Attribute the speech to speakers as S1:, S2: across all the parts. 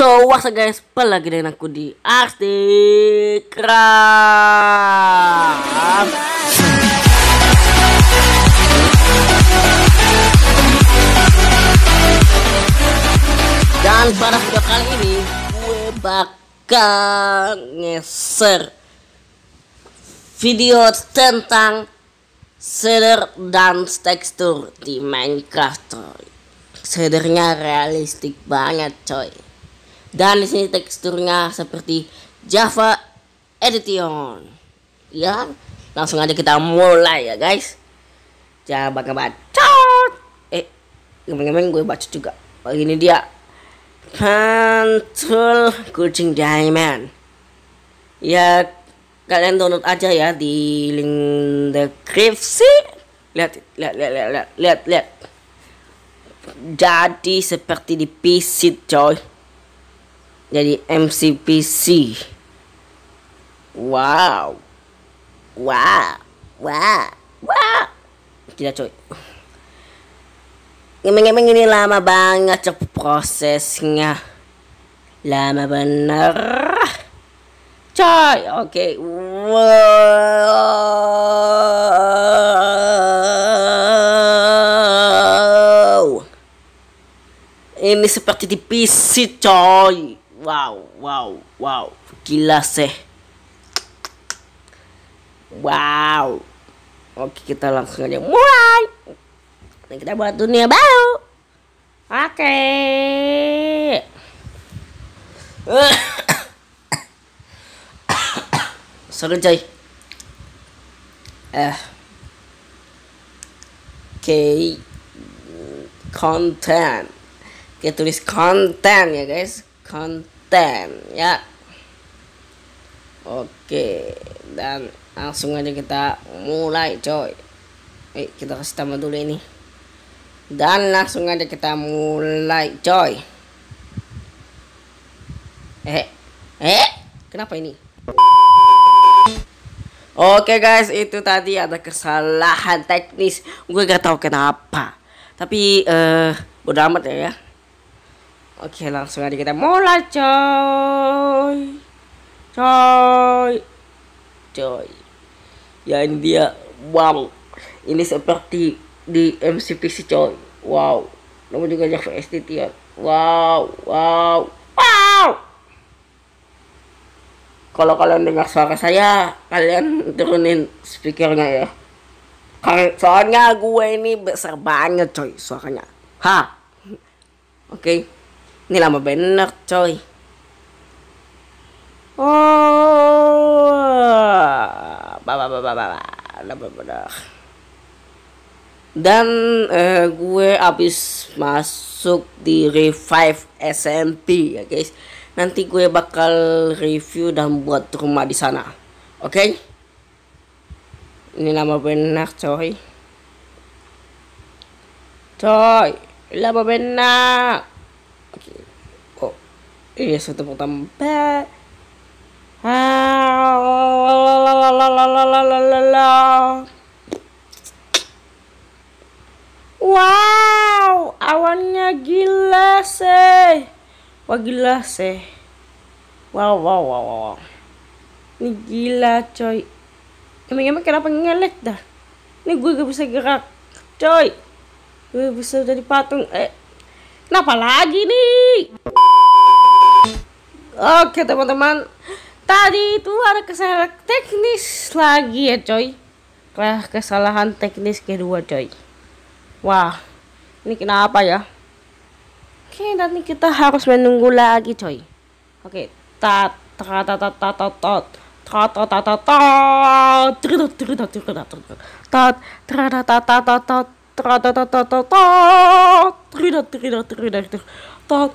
S1: So, what's up guys? Balik lagi dengan aku di Arti Dan pada video kali ini gue bakal ngeser video tentang shader dan tekstur di Minecraft coy. Shadernya realistik banget coy dan di sini teksturnya seperti Java Edition. Ya, langsung aja kita mulai ya guys. Jangan bakal baca. Eh, gemeng-gemeng gue baca juga. Oh, ini dia. Pantul Kucing Diamond. Ya, kalian download aja ya di link deskripsi. Lihat, lihat, lihat, lihat, lihat, lihat. Jadi seperti di PC coy jadi MCPC wow wow wow wow tidak coy ngemeng-ngemeng ini lama banget cok prosesnya lama bener coy oke okay. wow ini seperti di PC coy wow wow wow gila sih wow oke kita langsung aja mulai nah, kita buat dunia baru oke sorry coy eh oke okay. konten kita tulis konten ya guys konten ya oke dan langsung aja kita mulai coy eh kita kasih tambah dulu ini dan langsung aja kita mulai coy eh eh kenapa ini Oke guys, itu tadi ada kesalahan teknis. Gue gak tahu kenapa. Tapi eh uh, bodo amat ya ya. Oke langsung aja kita mulai coy Coy Coy Ya ini dia Wow Ini seperti di MCPC coy Wow Namun juga Java STT ya Wow Wow Wow Kalau kalian dengar suara saya Kalian turunin speakernya ya Soalnya gue ini besar banget coy suaranya Ha Oke okay. Ini lama bener coy. Oh, baba baba Dan eh, gue abis masuk di revive SMP ya guys. Nanti gue bakal review dan buat rumah di sana. Oke? Okay? Ini lama benar coy. Coy, lama benar. Oke. Okay. Iya satu tepuk tambah. Wow, awannya gila sih. Wah gila sih. Wow, wow, wow, wow. Ini gila coy. Emang-emang kenapa ngelet dah? Ini gue gak bisa gerak. Coy. Gue bisa jadi patung. Eh, kenapa lagi nih? Oke teman-teman Tadi itu ada kesalahan teknis lagi ya coy Kesalahan teknis kedua coy Wah Ini kenapa ya Oke nanti kita harus menunggu lagi coy Oke ta ta ta ta ta ta ta ta ta ta ta ta ta ta ta Tat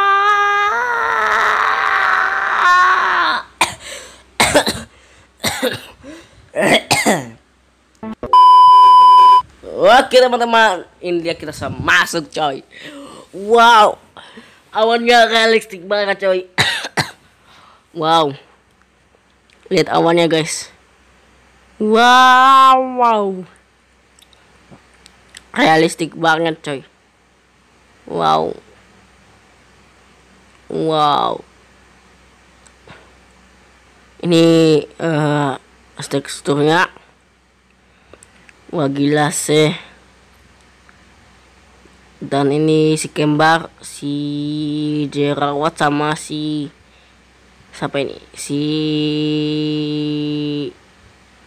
S1: Oke teman-teman, ini dia kita sama masuk coy. Wow, awannya realistik banget coy. wow, lihat awannya guys. Wow, wow, realistik banget coy. Wow, wow. Ini uh, eh, teksturnya. Wah gila sih dan ini si kembar si jerawat sama si siapa ini si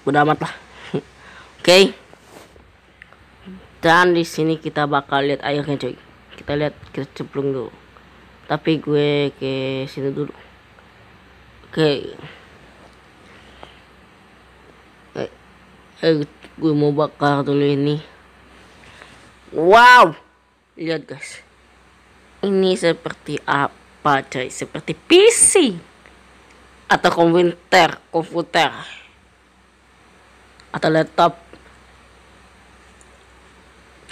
S1: udah amat lah oke okay. dan di sini kita bakal lihat airnya coy kita lihat kita ceplung dulu tapi gue ke sini dulu oke okay. eh, eh gue mau bakar dulu ini wow lihat guys ini seperti apa coy seperti PC atau komputer komputer atau laptop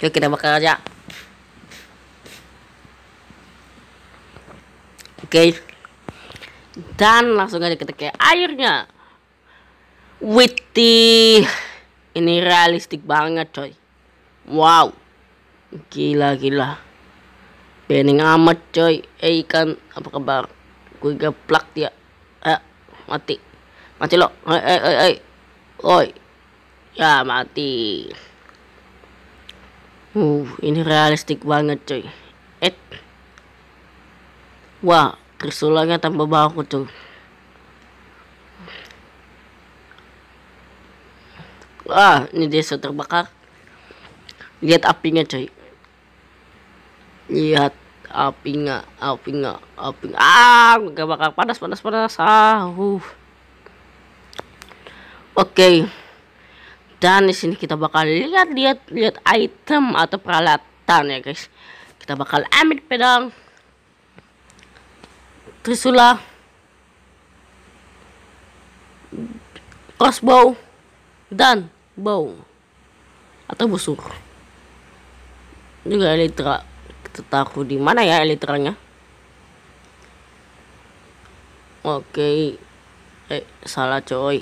S1: Yuk kita bakal aja oke okay. dan langsung aja kita ke airnya witty ini realistik banget coy wow Gila gila. Bening amat coy. Eh ikan apa kabar? Gue geplak dia. Eh mati. Mati lo. Eh eh eh eh. Oi. Ya mati. Uh, ini realistik banget coy. Eh. Wah, krisulanya tambah baku tuh, Wah, ini desa terbakar. Lihat apinya coy lihat api nggak api nggak api nggak ah gak bakal panas panas panas ah uh. oke okay. dan di sini kita bakal lihat lihat lihat item atau peralatan ya guys kita bakal ambil pedang trisula crossbow dan bow atau busur juga elektra tetaku di mana ya elitranya oke eh salah coy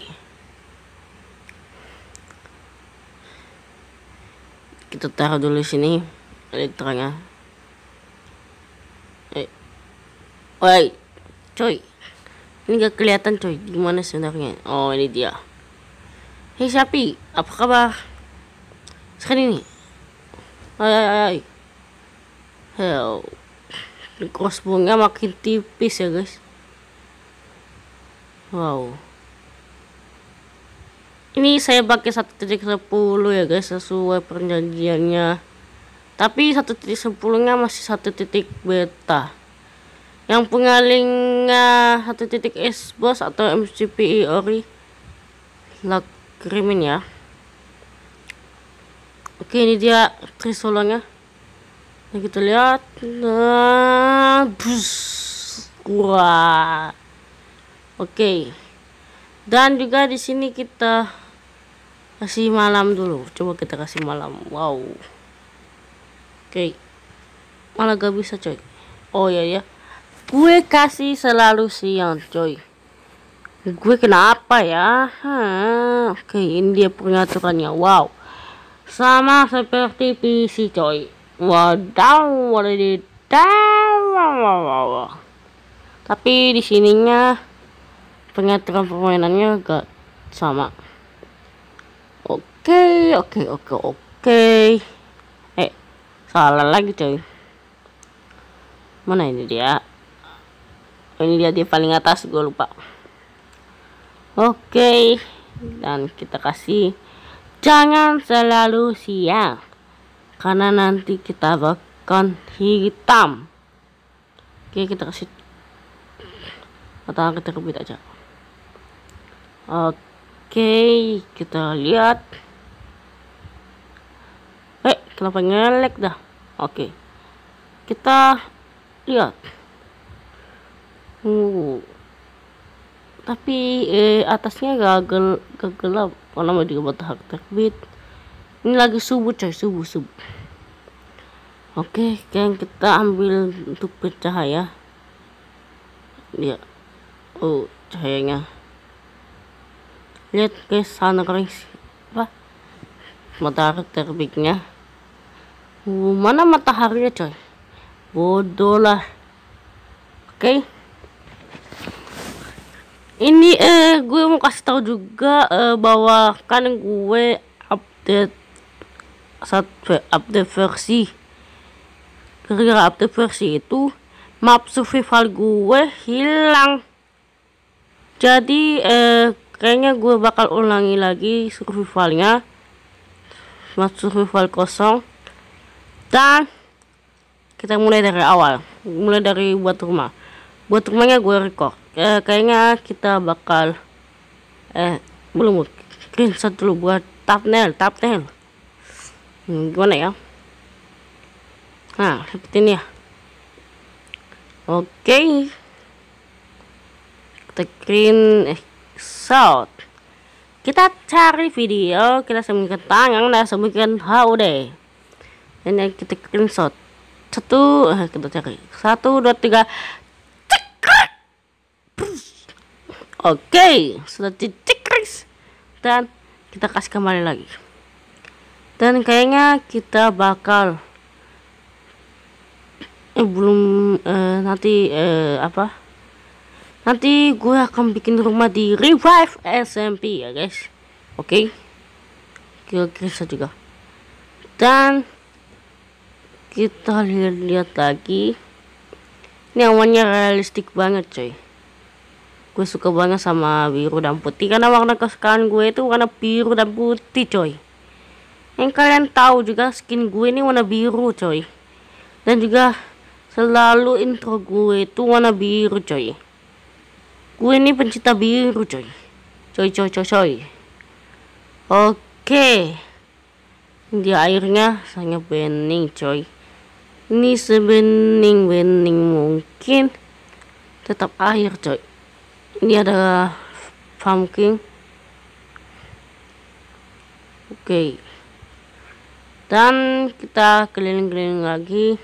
S1: kita taruh dulu sini elitranya eh oi, coy ini gak kelihatan coy gimana sebenarnya oh ini dia hei sapi apa kabar sekarang ini ay ay ay hell crossbownya makin tipis ya guys wow ini saya pakai satu titik sepuluh ya guys sesuai perjanjiannya tapi satu titik sepuluhnya masih satu titik beta yang punya linknya 1. titik S bos atau MCP ori lag krimin ya oke ini dia trisolonya Nah, kita lihat. Nah, bus. Wah. Oke. Dan juga di sini kita kasih malam dulu. Coba kita kasih malam. Wow. Oke. Malah gak bisa, coy. Oh ya ya. Gue kasih selalu siang, coy. Gue kenapa ya? Oke, ini dia pengaturannya. Wow. Sama seperti PC, coy Wadaw, wadaw, Tapi di sininya pengaturan permainannya agak sama. Oke, oke, oke, oke. Eh, salah lagi coy. Mana ini dia? Ini dia di paling atas, gue lupa. Oke, dan kita kasih jangan selalu siang karena nanti kita bakal hitam oke kita kasih atau kita rubit aja oke kita lihat eh kenapa ngelek dah oke kita lihat uh tapi eh, atasnya gagal gagal apa namanya juga buat hak terbit ini lagi subuh coy subuh subuh oke kan kita ambil untuk bercahaya ya oh cahayanya lihat ke sana guys apa matahari terbitnya uh, mana mataharinya coy bodoh lah oke okay. ini eh gue mau kasih tahu juga eh, bahwa kan gue update satu update versi gara-gara update versi itu map survival gue hilang jadi eh, kayaknya gue bakal ulangi lagi survivalnya map survival kosong dan kita mulai dari awal mulai dari buat rumah buat rumahnya gue record eh, kayaknya kita bakal eh belum screenshot dulu buat thumbnail thumbnail hmm, gimana ya nah seperti ini ya oke okay. kita exalt kita cari video kita sembunyikan tangan dan sembunyikan HUD ini kita screenshot satu eh, kita cari satu dua tiga oke okay. sudah titik dan kita kasih kembali lagi dan kayaknya kita bakal eh, belum eh, nanti eh, apa nanti gue akan bikin rumah di revive SMP ya guys oke okay? kira-kira juga dan kita lihat-lihat lagi ini awannya realistik banget coy gue suka banget sama biru dan putih karena warna kesukaan gue itu warna biru dan putih coy yang kalian tahu juga skin gue ini warna biru coy dan juga selalu intro gue itu warna biru coy gue ini pencinta biru coy coy coy coy coy oke okay. di airnya sangat bening coy ini sebening bening mungkin tetap air coy ini ada pumpkin oke okay dan kita keliling-keliling lagi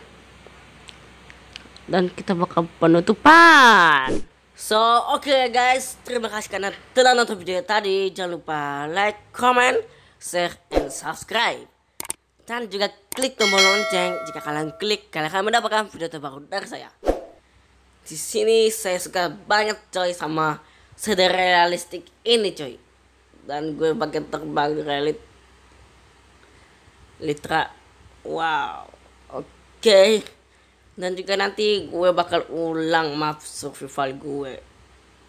S1: dan kita bakal penutupan so oke okay guys terima kasih karena telah nonton video tadi jangan lupa like comment share and subscribe dan juga klik tombol lonceng jika kalian klik kalian akan mendapatkan video terbaru dari saya di sini saya suka banget coy sama sederhana ini coy dan gue bagian terbang realit Litra. Wow. Oke. Okay. Dan juga nanti gue bakal ulang map survival gue.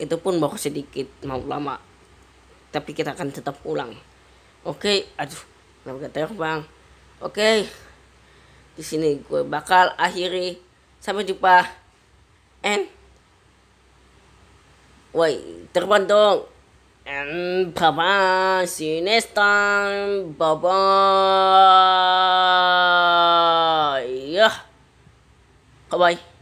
S1: Itu pun baru sedikit mau lama. Tapi kita akan tetap ulang. Oke, okay. aduh, kenapa terbang? Oke. Okay. Di sini gue bakal akhiri. Sampai jumpa. And Woi, terbang dong and Papa. See you next time. Bye bye. Yeah. Bye bye.